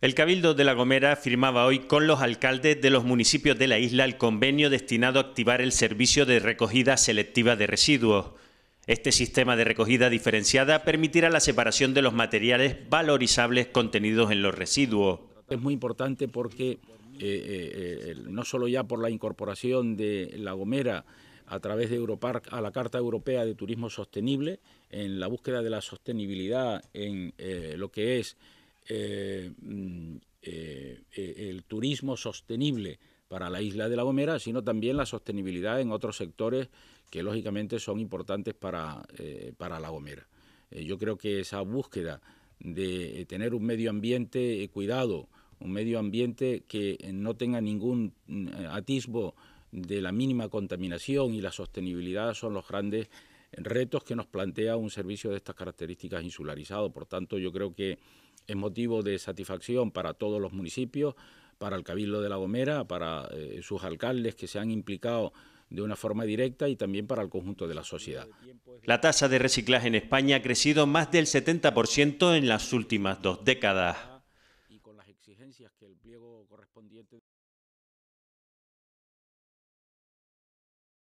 El Cabildo de La Gomera firmaba hoy con los alcaldes de los municipios de la isla el convenio destinado a activar el servicio de recogida selectiva de residuos. Este sistema de recogida diferenciada permitirá la separación de los materiales valorizables contenidos en los residuos. Es muy importante porque eh, eh, no solo ya por la incorporación de La Gomera a través de Europark a la Carta Europea de Turismo Sostenible, en la búsqueda de la sostenibilidad en eh, lo que es el turismo sostenible para la isla de La Gomera, sino también la sostenibilidad en otros sectores que lógicamente son importantes para, eh, para La Gomera. Eh, yo creo que esa búsqueda de eh, tener un medio ambiente cuidado, un medio ambiente que no tenga ningún mm, atisbo de la mínima contaminación y la sostenibilidad son los grandes retos que nos plantea un servicio de estas características insularizado. Por tanto, yo creo que es motivo de satisfacción para todos los municipios, para el Cabildo de La Gomera, para eh, sus alcaldes que se han implicado de una forma directa y también para el conjunto de la sociedad. La tasa de reciclaje en España ha crecido más del 70% en las últimas dos décadas.